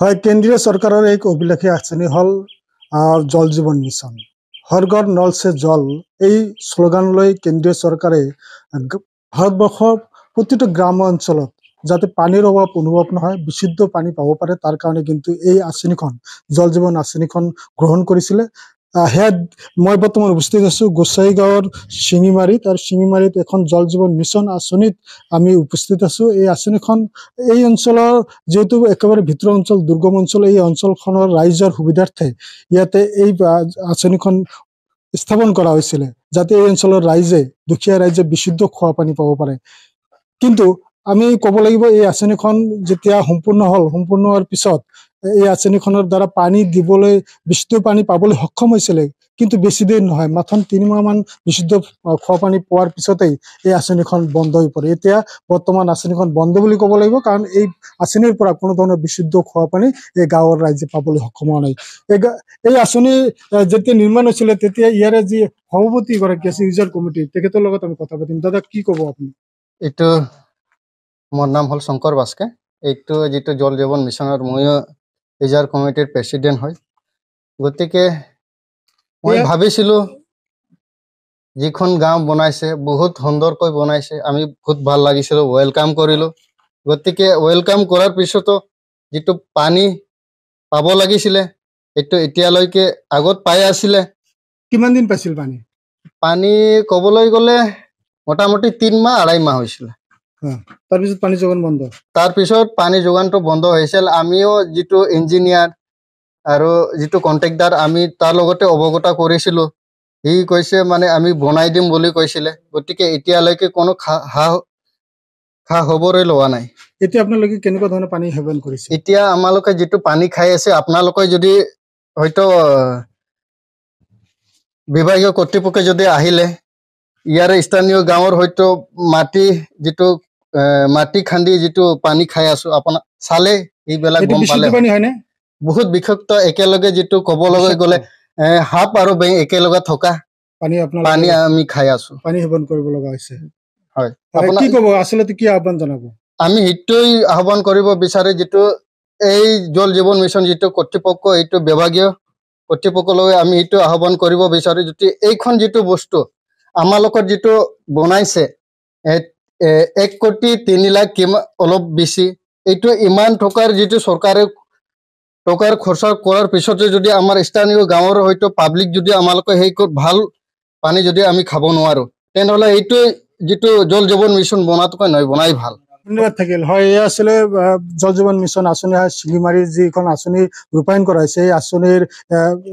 হয় কেন্দ্ৰীয় চৰকাৰৰ এক অভিলাষী আঁচনি হ'ল জল জীৱন মিছন হৰগড় নল চে জল এই শ্লোগান লৈ কেন্দ্ৰীয় চৰকাৰে ভাৰতবৰ্ষৰ প্ৰতিটো গ্ৰাম্য অঞ্চলত যাতে পানীৰ অভাৱ অনুভৱ নহয় বিশুদ্ধ পানী পাব পাৰে তাৰ কাৰণে কিন্তু এই আঁচনিখন জল জীৱন আঁচনিখন গ্ৰহণ কৰিছিলে হেড মই বৰ্তমান উপস্থিত আছো গোচাই গাঁৱৰ চিঙিমাৰীত আৰু চিঙিমাৰীত এখন জল জীৱন মিছন আঁচনিত আমি উপস্থিত আছো এই আঁচনিখন এই অঞ্চলৰ যিহেতু একেবাৰে ভিতৰুৱা অঞ্চল দুৰ্গম অঞ্চল এই অঞ্চলখনৰ ৰাইজৰ সুবিধাৰ্থে ইয়াতে এই আঁচনিখন স্থাপন কৰা হৈছিলে যাতে এই অঞ্চলৰ ৰাইজে দুখীয়া ৰাইজে বিশুদ্ধ খোৱা পানী পাব পাৰে কিন্তু আমি ক'ব লাগিব এই আঁচনিখন যেতিয়া সম্পূৰ্ণ হ'ল সম্পূৰ্ণ হোৱাৰ পিছত এই আঁচনিখনৰ দ্বাৰা পানী দিবলৈ বিশুদ্ধ পানী পাবলৈ সক্ষম হৈছিলে কিন্তু বেছি দেৰি নহয় মাথোন তিনিমাহমান বিশুদ্ধ খোৱা পানী পোৱাৰ পিছতেই এই আঁচনিখন বন্ধ হৈ পৰে এতিয়া বৰ্তমান আঁচনিখন বন্ধ বুলি ক'ব লাগিব কাৰণ এই আঁচনিৰ পৰা কোনো ধৰণৰ বিশুদ্ধ খোৱা পানী এই গাঁৱৰ ৰাইজে পাবলৈ সক্ষম হোৱা নাই এই আঁচনি যেতিয়া নিৰ্মাণ হৈছিলে তেতিয়া ইয়াৰে যি সভাপতি গৰাকী আছে ইউজাৰ কমিটি তেখেতৰ লগত আমি কথা পাতিম দাদা কি ক'ব আপুনি এইটো মোৰ নাম হ'ল শংকৰ বাস্কে এইটো যিটো জল জীৱন মিছনৰ ময়ো ৰিজাৰ্ভ কমিটিৰ প্ৰেচিডেণ্ট হয় গতিকে মই ভাবিছিলোঁ যিখন গাঁও বনাইছে বহুত সুন্দৰকৈ বনাইছে আমি বহুত ভাল লাগিছিলোঁ ৱেলকাম কৰিলোঁ গতিকে ৱেলকাম কৰাৰ পিছতো যিটো পানী পাব লাগিছিলে সেইটো এতিয়ালৈকে আগত পাই আছিলে কিমান দিন পাইছিল পানী পানী ক'বলৈ গ'লে মোটামুটি তিনিমাহ আঢ়ৈ মাহ হৈছিলে তাৰপিছত পানী যোগান বন্ধ তাৰপিছত পানী যোগানটো বন্ধ হৈছিল আমিও যিটো ইঞ্জিনিয়াৰ আৰু যিটো কণ্টেক্টাৰ আমি তাৰ লগতে অৱগত কৰিছিলোঁ সি কৈছে মানে আমি বনাই দিম বুলি কৈছিলে গতিকে এতিয়ালৈকে কোনো খা খা হ'বলৈ লোৱা নাই এতিয়া আপোনালোকে কেনেকুৱা ধৰণৰ পানী সেৱন কৰিছে এতিয়া আমালোকে যিটো পানী খাই আছে আপোনালোকে যদি হয়তো বিভাগীয় কৰ্তৃপক্ষে যদি আহিলে ইয়াৰে স্থানীয় গাঁৱৰ হয়তো মাটি যিটো মাটি খান্দি যিটো পানী খাই আছো আপোনাৰ চালে এইবিলাক গম পালে বহুত বিষাক্ত একেলগে যিটো কব লগাই গলে সাপ আৰু বেং একেলগে থকা পানী আপোনাৰ পানী আমি খাই আছো পানী সেৱন কৰিব লগা হৈছে আমি সেইটোৱেই আহ্বান কৰিব বিচাৰে যিটো এই জল জীৱন মিছন যিটো কৰ্তৃপক্ষ এইটো বিভাগীয় কৰ্তৃপক্ষলৈ আমি সেইটো আহ্বান কৰিব বিচাৰো যদি এইখন যিটো বস্তু আমাৰ লগত যিটো বনাইছে এক কোটি তিনি লাখ কিমান অলপ বেছি এইটো ইমান টকাৰ যিটো চৰকাৰে টকাৰ খৰচা কৰাৰ পিছতে যদি আমাৰ স্থানীয় গাঁৱৰ হয়তো পাব্লিক যদি আমালোকে সেই ভাল পানী যদি আমি খাব নোৱাৰো তেনেহ'লে এইটোৱে যিটো জল জীৱন মিছন বনোৱাটোকে নহয় বনাই ভাল ধন্যবাদ থাকিল হয় এয়া আছিলে জল জীৱন মিছন আঁচনিৰ চিলিমাৰীৰ যিখন আঁচনি ৰূপায়ণ কৰাইছে এই আঁচনিৰ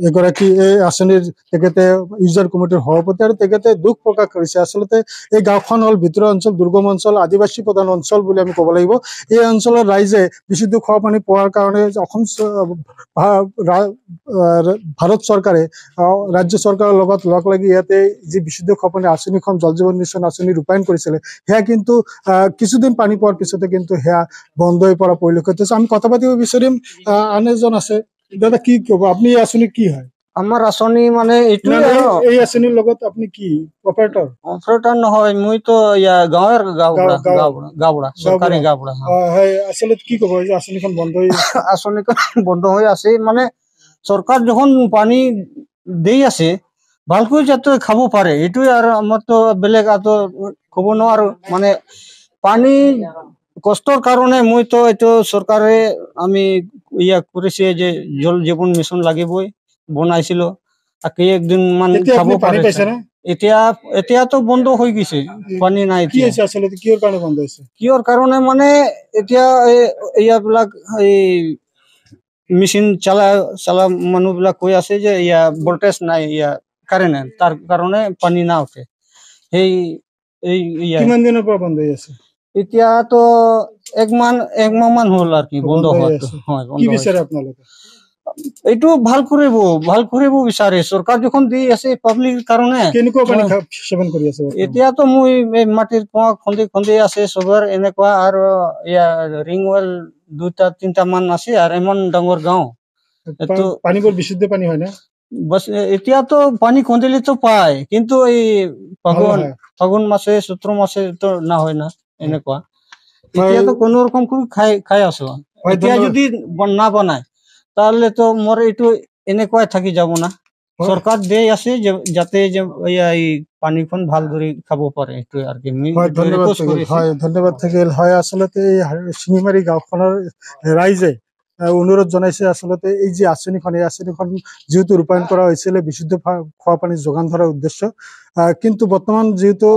এগৰাকী এই আঁচনিৰ তেখেতে ইউজাৰ কমিটিৰ সভাপতি আৰু তেখেতে দুখ প্ৰকাশ কৰিছে আচলতে এই গাঁওখন হ'ল ভিতৰুৱা অঞ্চল দুৰ্গম অঞ্চল আদিবাসী প্ৰধান অঞ্চল বুলি আমি ক'ব লাগিব এই অঞ্চলৰ ৰাইজে বিশুদ্ধ খোৱা পানী পোৱাৰ কাৰণে অসম ভাৰত চৰকাৰে ৰাজ্য চৰকাৰৰ লগত লগ লাগি ইয়াতে যি বিশুদ্ধ খোৱা পানী আঁচনিখন জল জীৱন মিছন আঁচনি ৰূপায়ণ কৰিছিলে সেয়া কিন্তু কিছুদিন পানী পোৱাৰ পিছতে কিন্তু সেয়া বন্ধই পৰা পৰিলক্ষিত হৈছে আমি কথা পাতিব বিচাৰিম আন এজন আছে দাদা কি ক'ব আপুনি এই আঁচনি কি হয় আমাৰ আঁচনি মানে এইটো এই আঁচনিৰ লগত আপুনি কি অপাৰেটৰ নহয় মইতো আঁচনিখন বন্ধ হৈ আছে মানে চৰকাৰ যখন পানী দি আছে ভালকৈ যাতে খাব পাৰে এইটোৱে আৰু আমাৰতো বেলেগ আৰু ক'ব নোৱাৰো মানে পানী কষ্টৰ কাৰণে মইতো এইটো চৰকাৰে আমি ইয়াক কৰিছে যে জল জীৱন মিছন লাগিবই বনাইছিলো কিহৰ কাৰণে মানে এতিয়া ইয়াবিলাক এই মেচিন চলা চলা মানুহবিলাক কৈ আছে যে ইয়াত ভল্টেজ নাই তাৰ কাৰণে পানী না উঠে সেই বন্ধ হৈ আছে এতিয়াতো এতিয়া তো একমান মান হল আৰু কি বন্ধ হয় এইটো ভাল কৰিব ভাল কৰিব বিচাৰে চৰকাৰ যখন দি আছে পাব্লিক কাৰণে এতিয়াতো মই মাটিৰ কুঁৱা খন্দি খন্দি আছে চবৰ এনেকুৱা আৰু ইয়াৰ ৰিং ৱেল দুটা মান আছে আৰু ইমান ডাঙৰ গাঁও পানীবোৰ বিশুদ্ধ পানী হয় বচ এতিয়াতো পানী খন্দিলেতো পায় কিন্তু এই ফাগুন ফাগুন মাছে চৈত্ৰ মাছেতো নহয় না এনেকুৱা এতিয়াতো কোনো ৰকম খাই খাই আছো এতিয়া যদি না বনাই তাহলেতো মোৰ এইটো এনেকুৱাই থাকি যাব না চৰকাৰ দে আছে যে যাতে যে এই পানীখন ভালদৰে খাব পাৰে এইটোৱে আৰু কি ধন্যবাদ থাকিল হয় আচলতে এই গাঁওখনৰ ৰাইজে অনুৰোধ জনাইছে আচলতে এই যে আঁচনিখন এই আঁচনিখন যিহেতু ৰূপায়ণ কৰা হৈছিলে বিশুদ্ধ খোৱা পানী যোগান ধৰাৰ উদ্দেশ্য কিন্তু বৰ্তমান যিহেতু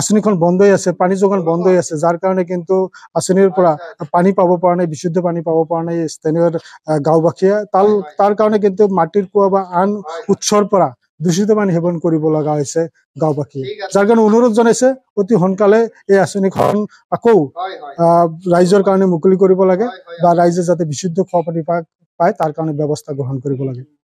আঁচনিখন বন্ধই আছে পানী যোগান বন্ধ হৈ আছে যাৰ কাৰণে কিন্তু আঁচনিৰ পৰা পানী পাব পৰা নাই বিশুদ্ধ পানী পাব পৰা নাই স্থানীয় গাঁওবাসীয়ে তাল তাৰ কাৰণে কিন্তু মাটিৰ কুঁৱা বা আন উৎসৰ পৰা দূষিত পানী সেৱন কৰিব লগা হৈছে গাঁওবাসীয়ে যাৰ কাৰণে অনুৰোধ জনাইছে অতি সোনকালে এই আঁচনিখন আকৌ ৰাইজৰ কাৰণে মুকলি কৰিব লাগে বা ৰাইজে যাতে বিশুদ্ধ খোৱা পানী পায় তাৰ কাৰণে ব্যৱস্থা গ্ৰহণ কৰিব লাগে